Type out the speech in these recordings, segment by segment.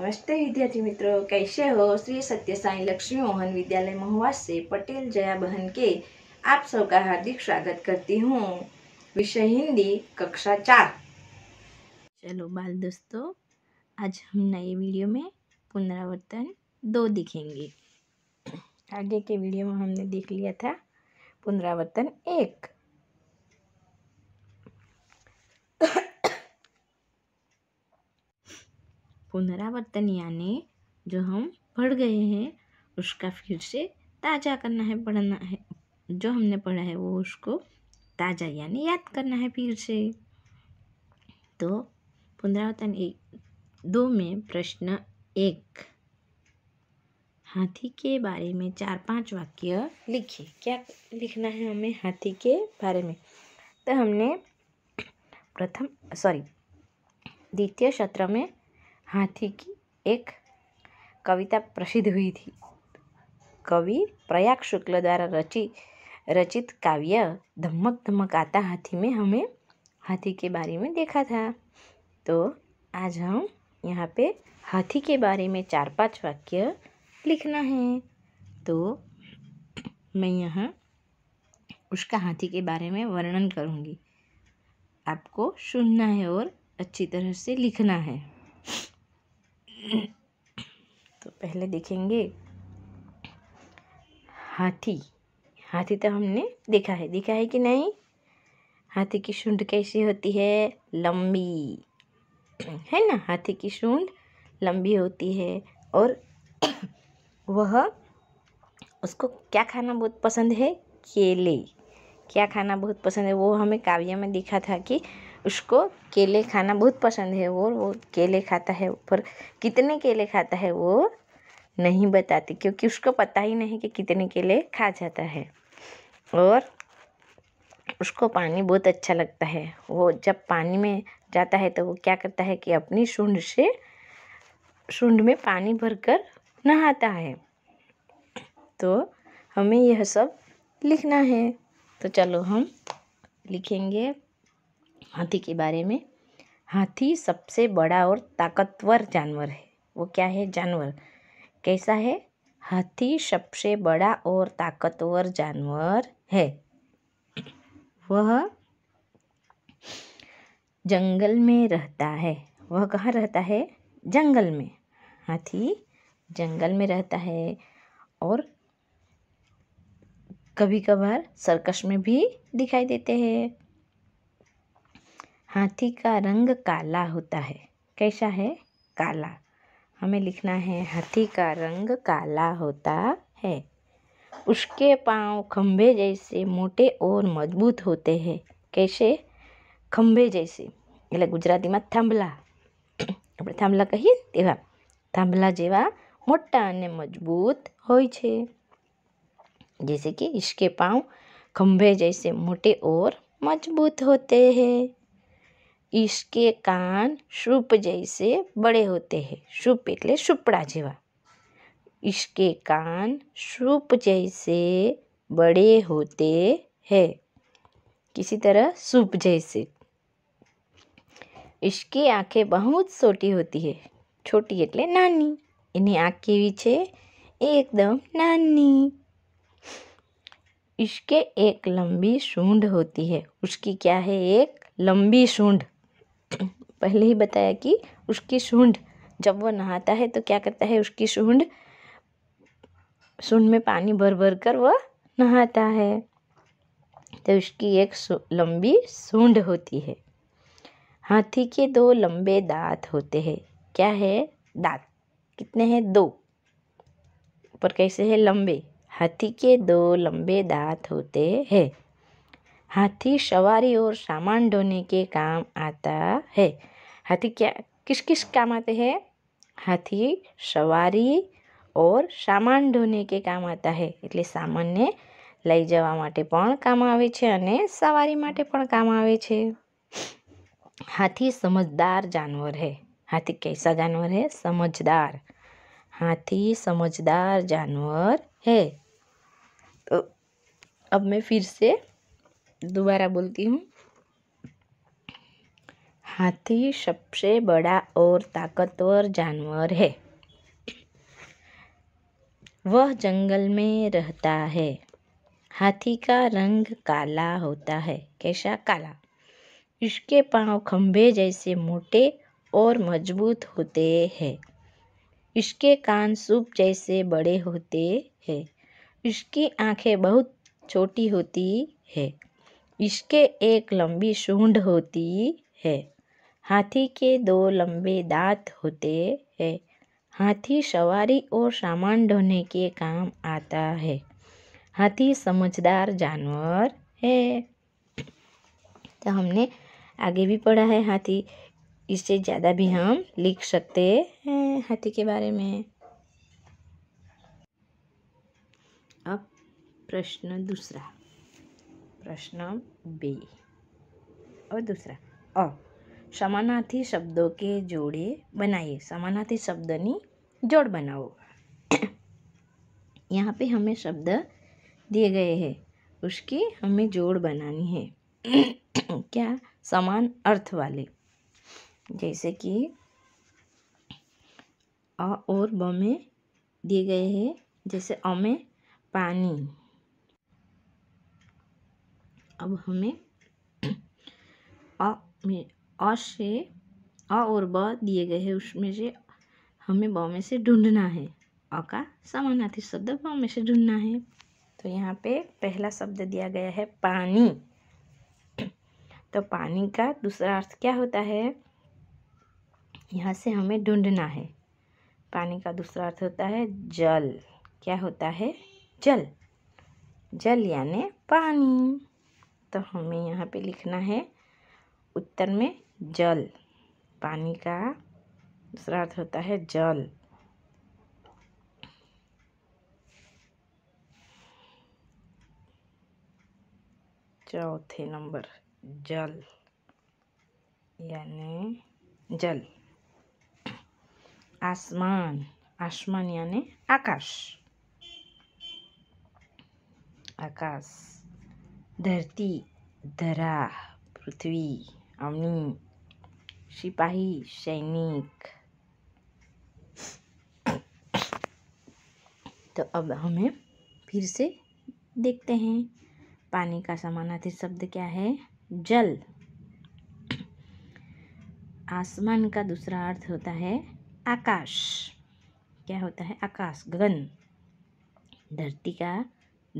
नमस्ते विद्यार्थी मित्रों कैसे हो श्री सत्य साई लक्ष्मी मोहन विद्यालय महुआ से पटेल जया बहन के आप सबका हार्दिक स्वागत करती हूँ विषय हिंदी कक्षा चार चलो बाल दोस्तों आज हम नए वीडियो में पुनरावर्तन दो दिखेंगे आगे के वीडियो में हमने देख लिया था पुनरावर्तन एक पुनरावर्तन यानी जो हम पढ़ गए हैं उसका फिर से ताज़ा करना है पढ़ना है जो हमने पढ़ा है वो उसको ताज़ा यानी याद करना है फिर से तो पुनरावर्तन एक दो में प्रश्न एक हाथी के बारे में चार पांच वाक्य लिखिए क्या लिखना है हमें हाथी के बारे में तो हमने प्रथम सॉरी द्वितीय सत्र में हाथी की एक कविता प्रसिद्ध हुई थी कवि प्रयाग शुक्ल द्वारा रची रचित काव्य धमक आता हाथी में हमें हाथी के बारे में देखा था तो आज हम यहाँ पे हाथी के बारे में चार पांच वाक्य लिखना है तो मैं यहाँ उसका हाथी के बारे में वर्णन करूँगी आपको सुनना है और अच्छी तरह से लिखना है तो पहले देखेंगे हाथी हाथी तो हमने देखा है देखा है कि नहीं हाथी की सूंड कैसी होती है लंबी है ना हाथी की सूंड लंबी होती है और वह उसको क्या खाना बहुत पसंद है केले क्या खाना बहुत पसंद है वो हमें काव्य में देखा था कि उसको केले खाना बहुत पसंद है वो वो केले खाता है पर कितने केले खाता है वो नहीं बताती क्योंकि उसको पता ही नहीं कि कितने केले खा जाता है और उसको पानी बहुत अच्छा लगता है वो जब पानी में जाता है तो वो क्या करता है कि अपनी सूंड से सूंड में पानी भरकर नहाता है तो हमें यह सब लिखना है तो चलो हम लिखेंगे हाथी के बारे में हाथी सबसे बड़ा और ताकतवर जानवर है वो क्या है जानवर कैसा है हाथी सबसे बड़ा और ताकतवर जानवर है वह जंगल में रहता है वह कहाँ रहता है जंगल में हाथी जंगल में रहता है और कभी कभार सर्कस में भी दिखाई देते हैं हाथी का रंग काला होता है कैसा है काला हमें लिखना है हाथी का रंग काला होता है उसके पाँव खम्भे जैसे मोटे और मजबूत होते हैं कैसे ખંભે જઈશી એટલે ગુજરાતીમાં થાંભલા આપણે થાંભલા કહીએ તેવા થાંભલા જેવા મોટા અને મજબૂત હોય છે જૈસે કે ઇશ્કે પાઉં ખંભે જૈસે મોટે ઓર મજબૂત હોતે હૈ इसके कान सूप जैसे बड़े होते हैं सूप इतले सुपड़ा जीवा इसके कान सूप जैसे बड़े होते हैं किसी तरह सूप जैसे इसकी आंखें बहुत छोटी होती है छोटी इतले नानी इन्हें आँख के पीछे एकदम नानी इसके एक लंबी सूंड होती है उसकी क्या है एक लंबी सूंड पहले ही बताया कि उसकी सूंड जब वह नहाता है तो क्या करता है उसकी सूंड सूंड में पानी भर भर कर वह नहाता है तो उसकी एक लंबी सूंड होती है हाथी के दो लंबे दांत होते हैं क्या है दांत कितने हैं दो पर कैसे है लंबे हाथी के दो लंबे दांत होते हैं हाथी सवारी और सामान ढोने के काम आता है हाथी क्या किस किस काम आते हैं હાથી સવારી ઓર સામાન ઢોને કે કામ આતા હે એટલે સામાનને લઈ જવા માટે પણ કામ આવે છે અને સવારી માટે પણ કામ આવે છે હાથી સમજદાર જાનવર હે હાથી કૈસા જાનવર હે સમજદાર હાથી સમજદાर जानवर है तो अब मैं फिर से दोबारा बोलती हूँ हाथी सबसे बड़ा और ताकतवर जानवर है वह जंगल में रहता है हाथी का रंग काला होता है कैसा काला इसके पांव खंभे जैसे मोटे और मजबूत होते हैं इसके कान सूप जैसे बड़े होते हैं इसकी आंखें बहुत छोटी होती है इसके एक लंबी सूंड होती है हाथी के दो लंबे दांत होते हैं हाथी सवारी और सामान ढोने के काम आता है हाथी समझदार जानवर है तो हमने आगे भी पढ़ा है हाथी इससे ज़्यादा भी हम लिख सकते हैं हाथी के बारे में अब प्रश्न दूसरा प्रश्न बी और दूसरा अ समानार्थी शब्दों के जोड़े बनाइए समानार्थी शब्द नहीं जोड़ बनाओ यहाँ पे हमें शब्द दिए गए हैं उसकी हमें जोड़ बनानी है क्या समान अर्थ वाले जैसे कि अ और ब में दिए गए हैं जैसे अ में पानी अब हमें आ से आ और ब दिए गए हैं उसमें से हमें ब में से ढूंढना है अ का समानार्थी शब्द ब में से ढूंढना है तो यहाँ पे पहला शब्द दिया गया है पानी तो पानी का दूसरा अर्थ क्या होता है यहाँ से हमें ढूंढना है पानी का दूसरा अर्थ होता है जल क्या होता है जल जल यानी पानी तो हमें यहाँ पे लिखना है उत्तर में जल पानी का दूसरा अर्थ होता है जल चौथे नंबर जल यानी जल आसमान आसमान यानी आकाश आकाश धरती धरा पृथ्वी अवनी सिपाही सैनिक तो अब हमें फिर से देखते हैं पानी का समानार्थी शब्द क्या है जल आसमान का दूसरा अर्थ होता है आकाश क्या होता है आकाश गगन धरती का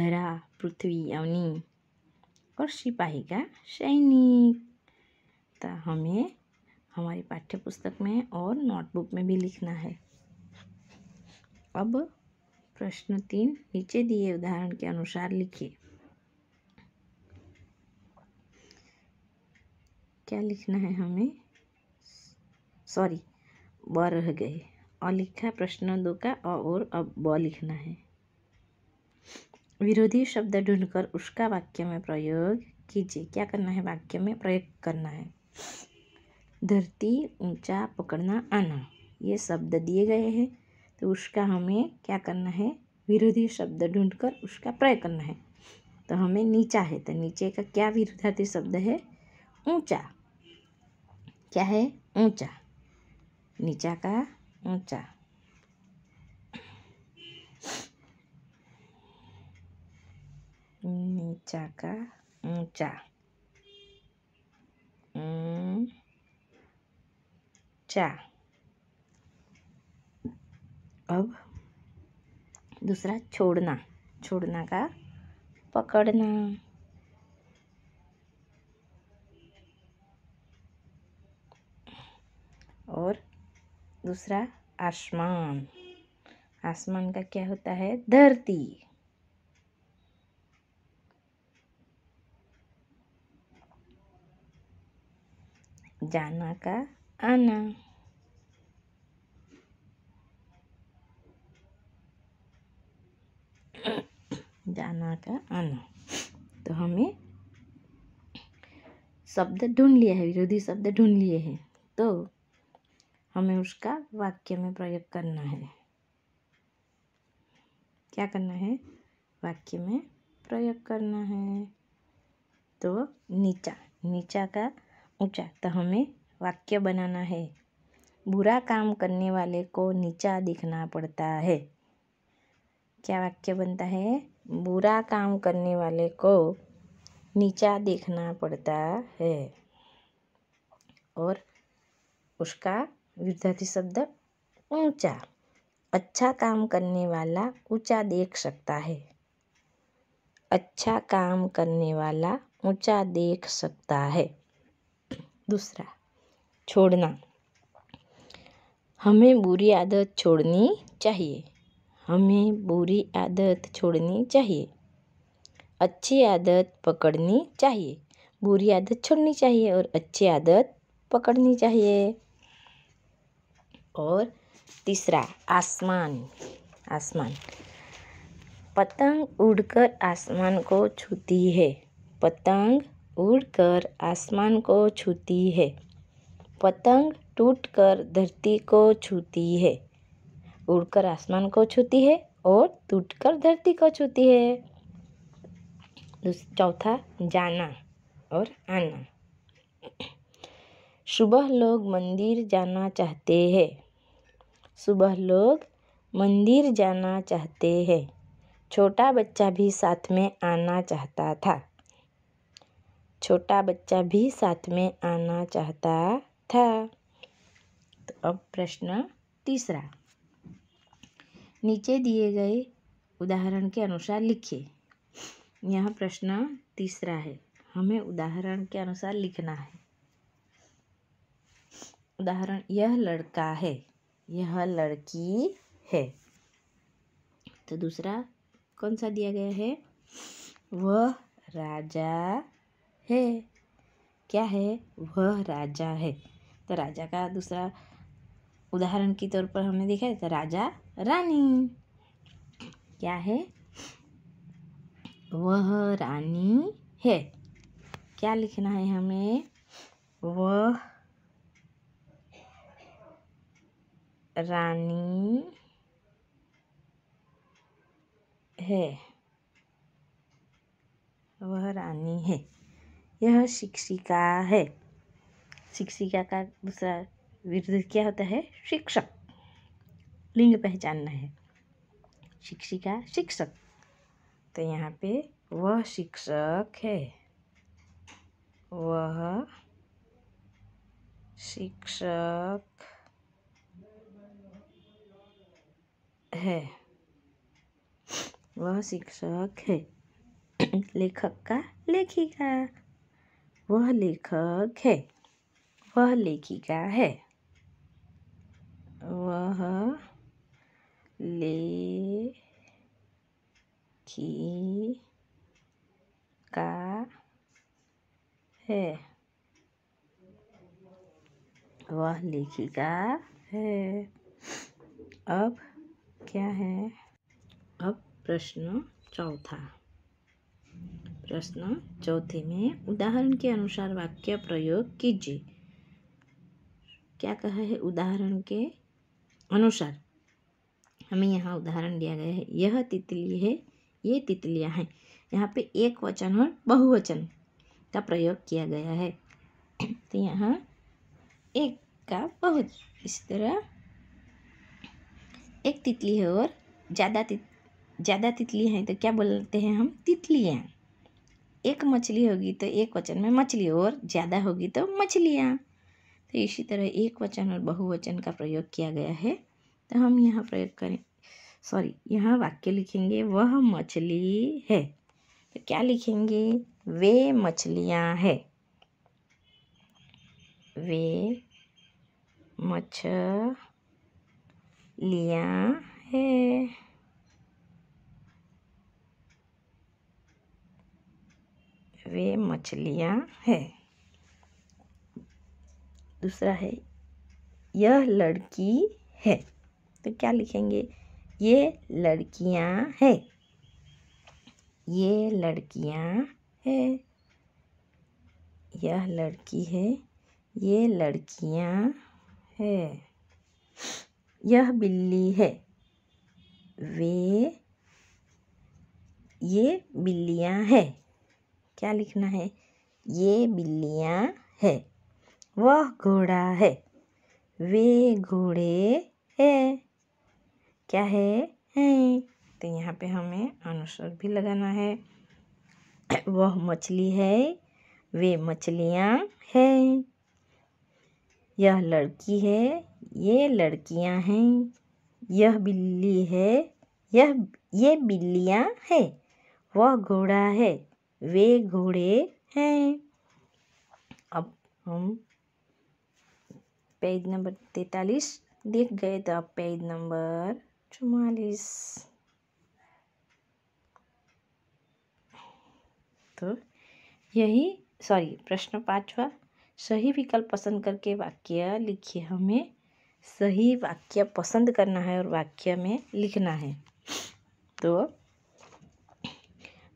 धरा पृथ्वी अवनी और सिपाही का सैनिक तो हमें हमारी पाठ्य पुस्तक में और नोटबुक में भी लिखना है अब प्रश्न तीन नीचे दिए उदाहरण के अनुसार लिखिए क्या लिखना है हमें सॉरी ब रह गए अलिखा लिखा प्रश्न दो का और अब ब लिखना है विरोधी शब्द ढूंढकर उसका वाक्य में प्रयोग कीजिए क्या करना है वाक्य में प्रयोग करना है धरती ऊंचा पकड़ना आना ये शब्द दिए गए हैं तो उसका हमें क्या करना है विरोधी शब्द ढूंढकर उसका प्रयोग करना है तो हमें नीचा है तो नीचे का क्या विरोधार्थी शब्द है ऊंचा क्या है ऊंचा नीचा का ऊंचा नीचा का ऊंचा चा अब दूसरा छोड़ना छोड़ना का पकड़ना और दूसरा आसमान आसमान का क्या होता है धरती जाना का आना जाना का आना तो हमें शब्द ढूंढ लिया है विरोधी शब्द ढूंढ लिए हैं तो हमें उसका वाक्य में प्रयोग करना है क्या करना है वाक्य में प्रयोग करना है तो नीचा नीचा का ऊँचा अच्छा, तो हमें वाक्य बनाना है बुरा काम करने वाले को नीचा दिखना पड़ता है क्या वाक्य बनता है बुरा काम करने वाले को नीचा देखना पड़ता है और उसका विद्यार्थी शब्द ऊंचा अच्छा काम करने वाला ऊंचा देख सकता है अच्छा काम करने वाला ऊंचा देख सकता है दूसरा छोड़ना हमें बुरी आदत छोड़नी चाहिए हमें बुरी आदत छोड़नी चाहिए अच्छी आदत पकड़नी चाहिए बुरी आदत छोड़नी चाहिए और अच्छी आदत पकड़नी चाहिए और तीसरा आसमान आसमान पतंग उड़कर आसमान को छूती है पतंग उड़कर आसमान को छूती है पतंग टूटकर धरती को छूती है उड़कर आसमान को छूती है और टूटकर धरती को छूती है चौथा जाना और आना सुबह लोग मंदिर जाना चाहते हैं सुबह लोग मंदिर जाना चाहते हैं छोटा बच्चा भी साथ में आना चाहता था छोटा बच्चा भी साथ में आना चाहता था तो अब प्रश्न तीसरा नीचे दिए गए उदाहरण के अनुसार लिखिए यह प्रश्न तीसरा है हमें उदाहरण के अनुसार लिखना है उदाहरण यह लड़का है यह लड़की है तो दूसरा कौन सा दिया गया है वह राजा है क्या है वह राजा है तो राजा का दूसरा उदाहरण के तौर पर हमने देखा है तो राजा रानी क्या है वह रानी है क्या लिखना है हमें वह रानी है वह रानी है यह शिक्षिका है शिक्षिका का दूसरा विरुद्ध क्या होता है शिक्षक लिंग पहचानना है शिक्षिका शिक्षक तो यहाँ पे वह शिक्षक है वह शिक्षक है वह शिक्षक है लेखक का लेखिका वह लेखक है वह लेखिका है वह ले का है वह लेखिका है अब क्या है अब प्रश्न चौथा प्रश्न चौथे में उदाहरण के अनुसार वाक्य प्रयोग कीजिए क्या कहा है उदाहरण के अनुसार हमें यहाँ उदाहरण दिया गया है यह तितली है ये तितलियाँ हैं यहाँ पे एक वचन और बहुवचन का प्रयोग किया गया है तो यहाँ एक का बहुत इस तरह एक तितली है और ज़्यादा तित ज़्यादा तितली हैं तो क्या बोलते हैं हम तितलियाँ एक मछली होगी तो एक वचन में मछली और ज़्यादा होगी तो मछलियाँ तो इसी तरह एक वचन और बहुवचन का प्रयोग किया गया है तो हम यहाँ प्रयोग करें सॉरी यहाँ वाक्य लिखेंगे वह मछली है तो क्या लिखेंगे वे मछलियाँ है वे मछलियाँ है वे मछलियाँ हैं दूसरा है यह लड़की है तो क्या लिखेंगे ये लड़कियाँ हैं ये लड़कियाँ हैं यह लड़की है ये लड़कियाँ है यह बिल्ली है वे ये बिल्लियाँ हैं क्या लिखना है ये बिल्लियाँ है वह घोड़ा है वे घोड़े है क्या है हैं तो यहाँ पे हमें अनुसर भी लगाना है वह मछली है वे मछलियाँ हैं यह लड़की है ये लड़कियाँ हैं यह बिल्ली है यह ये बिल्लियाँ है वह घोड़ा है वे घोड़े हैं अब हम पेज नंबर तैतालीस देख गए तो अब पेज नंबर चुमालीस तो यही सॉरी प्रश्न पांचवा सही विकल्प पसंद करके वाक्य लिखिए हमें सही वाक्य पसंद करना है और वाक्य में लिखना है तो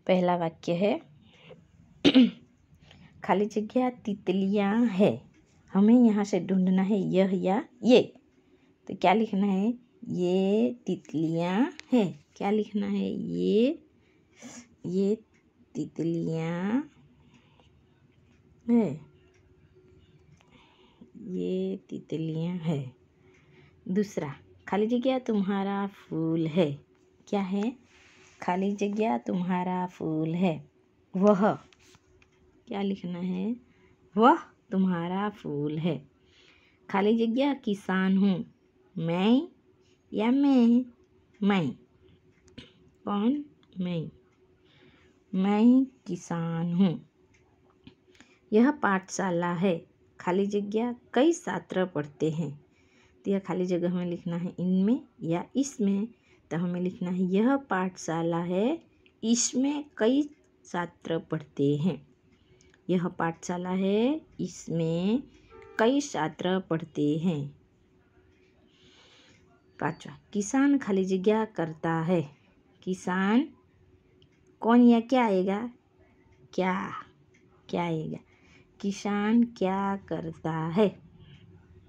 पहला वाक्य है खाली जगह तितलियाँ है हमें यहाँ से ढूंढना है यह या ये तो क्या लिखना है ये तितलियाँ है क्या लिखना है ये ये तितलियाँ है ये तितलियाँ है दूसरा खाली जगह तुम्हारा फूल है क्या है खाली जगह तुम्हारा फूल है वह क्या लिखना है वह तुम्हारा फूल है खाली जगह किसान हूँ मैं या मैं मैं कौन मैं मैं किसान हूँ यह पाठशाला है खाली जगह कई छात्र पढ़ते हैं तो यह खाली जगह हमें लिखना है इनमें या इसमें तो हमें लिखना है यह पाठशाला है इसमें कई छात्र पढ़ते हैं यह पाठशाला है इसमें कई छात्र पढ़ते हैं पाँचवा किसान खाली जगह करता है किसान कौन या क्या आएगा क्या क्या आएगा किसान क्या करता है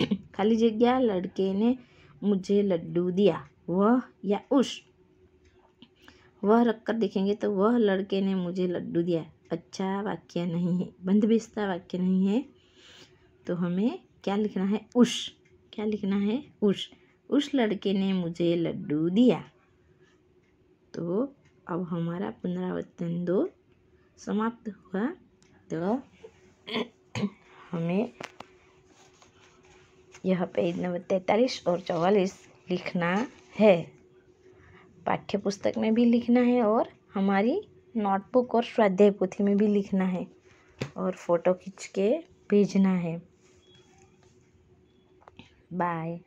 खाली जिज्ञा लड़के ने मुझे लड्डू दिया वह या उस वह रख कर देखेंगे तो वह लड़के ने मुझे लड्डू दिया अच्छा वाक्य नहीं है बंदबिस्ता वाक्य नहीं है तो हमें क्या लिखना है उस क्या लिखना है उस उस लड़के ने मुझे लड्डू दिया तो अब हमारा पुनरावर्तन दो समाप्त हुआ तो हमें यह पेज नंबर तैतालीस और चौवालीस लिखना है पाठ्य पुस्तक में भी लिखना है और हमारी नोटबुक और स्वाध्याय पोथी में भी लिखना है और फ़ोटो खींच के भेजना है बाय